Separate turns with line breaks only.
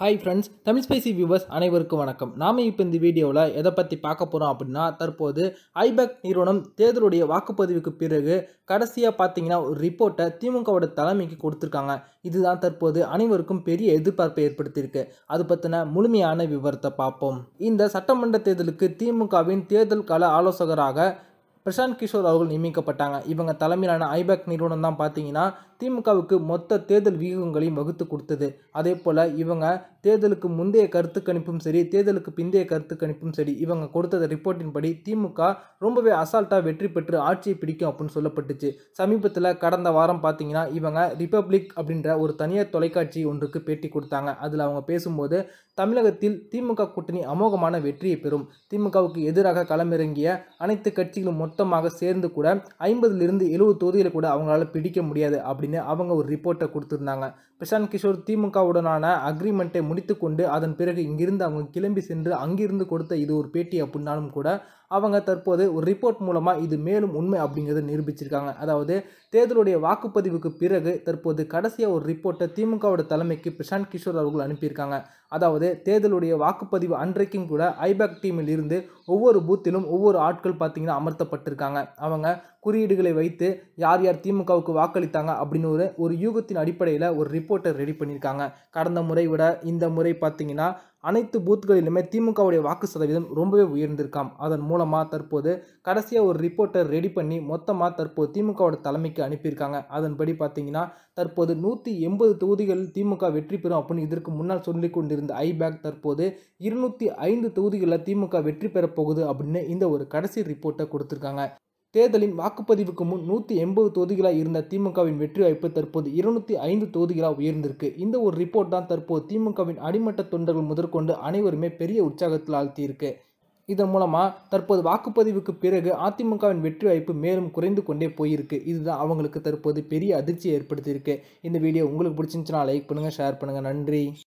hi friends Tamil spicy viewers அனைவருக்கும் வணக்கம் நாம் இப்போ இந்த வீடியோவில் எதை பற்றி பார்க்க போகிறோம் அப்படின்னா தற்போது ஐபேக் நிறுவனம் தேர்தலுடைய வாக்குப்பதிவுக்கு பிறகு கடைசியாக பார்த்தீங்கன்னா ஒரு ரிப்போர்ட்டை திமுகவோட தலைமைக்கு கொடுத்துருக்காங்க இதுதான் தற்போது அனைவருக்கும் பெரிய எதிர்பார்ப்பை ஏற்படுத்தியிருக்கு அது பற்றின முழுமையான விவரத்தை பார்ப்போம் இந்த சட்டமன்ற தேர்தலுக்கு திமுகவின் தேர்தல் கால ஆலோசகராக பிரசாந்த் கிஷோர் அவர்கள் நியமிக்கப்பட்டாங்க இவங்க தலைமையிலான ஐபேக் நிறுவனம் தான் பார்த்தீங்கன்னா திமுகவுக்கு மொத்த தேர்தல் வியூகங்களையும் வகுத்து கொடுத்தது அதே போல் இவங்க தேர்தலுக்கு முந்தைய கருத்து கணிப்பும் சரி தேர்தலுக்கு பிந்தைய கருத்து கணிப்பும் சரி இவங்க கொடுத்த ரிப்போர்ட்டின்படி திமுக ரொம்பவே அசால்ட்டாக வெற்றி பெற்று ஆட்சியை பிடிக்கும் அப்படின்னு சொல்லப்பட்டுச்சு சமீபத்தில் கடந்த வாரம் பார்த்தீங்கன்னா இவங்க ரிப்பப்ளிக் அப்படின்ற ஒரு தனியார் தொலைக்காட்சி ஒன்றுக்கு பேட்டி கொடுத்தாங்க அதில் அவங்க பேசும்போது தமிழகத்தில் திமுக கூட்டணி அமோகமான வெற்றியை பெறும் திமுகவுக்கு எதிராக களமிறங்கிய அனைத்து கட்சிகளும் மொத்த மொத்தமாக சேர்ந்து கூட ஐம்பதுலேருந்து எழுபது தொகுதியில் கூட அவங்களால பிடிக்க முடியாது அப்படின்னு அவங்க ஒரு ரிப்போர்ட்டை கொடுத்துருந்தாங்க பிரசாந்த் கிஷோர் திமுகவுடனான அக்ரிமெண்ட்டை முடித்துக்கொண்டு அதன் பிறகு இங்கிருந்து அவங்க கிளம்பி சென்று அங்கிருந்து கொடுத்த இது ஒரு பேட்டி அப்படின்னாலும் கூட அவங்க தற்போது ஒரு ரிப்போர்ட் மூலமாக இது மேலும் உண்மை அப்படிங்கிறத நிரூபிச்சிருக்காங்க அதாவது தேர்தலுடைய வாக்குப்பதிவுக்கு பிறகு தற்போது கடைசியாக ஒரு ரிப்போர்ட்டை திமுகவோட தலைமைக்கு பிரசாந்த் கிஷோர் அவர்கள் அனுப்பியிருக்காங்க அதாவது தேர்தலுடைய வாக்குப்பதிவு அன்றைக்கும் கூட ஐபேக் டீமில் இருந்து ஒவ்வொரு பூத்திலும் ஒவ்வொரு ஆட்கள் பார்த்திங்கன்னா அமர்த்தப்பட்டிருக்காங்க அவங்க குறியீடுகளை வைத்து யார் யார் திமுகவுக்கு வாக்களித்தாங்க அப்படின்னு ஒரு ஒரு யூகத்தின் அடிப்படையில் ஒரு ரிப்போர்ட்டை ரெடி பண்ணியிருக்காங்க கடந்த முறை விட இந்த முறை பார்த்திங்கன்னா அனைத்து பூத்துகளிலுமே திமுகவுடைய வாக்கு சதவீதம் ரொம்பவே உயர்ந்திருக்காம் அதன் மூலமாக தற்போது கடைசியாக ஒரு ரிப்போர்ட்டர் ரெடி பண்ணி மொத்தமாக தற்போது திமுகவோட தலைமைக்கு அனுப்பியிருக்காங்க அதன்படி பார்த்தீங்கன்னா தற்போது நூற்றி எண்பது தொகுதிகளில் திமுக வெற்றி பெறும் அப்படின்னு இதற்கு முன்னால் சொல்லி கொண்டிருந்த ஐபேக் தற்போது இருநூற்றி ஐந்து தொகுதிகளில் திமுக வெற்றி பெறப் போகுது அப்படின்னு இந்த ஒரு கடைசி ரிப்போர்ட்டை கொடுத்துருக்காங்க தேர்தலின் வாக்குப்பதிவுக்கு முன் நூற்றி எண்பது தொகுதிகளாக இருந்த திமுகவின் வெற்றி வாய்ப்பு தற்போது இருநூற்றி ஐந்து தொகுதிகளாக உயர்ந்திருக்கு இந்த ஒரு ரிப்போர்ட் தான் தற்போது திமுகவின் அடிமட்ட தொண்டர்கள் முதற்கொண்டு அனைவருமே பெரிய உற்சாகத்தில் ஆழ்த்தியிருக்கு இதன் மூலமாக தற்போது வாக்குப்பதிவுக்கு பிறகு அதிமுகவின் வெற்றி வாய்ப்பு மேலும் குறைந்து கொண்டே போயிருக்கு இதுதான் அவங்களுக்கு தற்போது பெரிய அதிர்ச்சியை ஏற்படுத்தியிருக்கு இந்த வீடியோ உங்களுக்கு பிடிச்சிருந்துச்சுன்னா லைக் பண்ணுங்கள் ஷேர் பண்ணுங்கள் நன்றி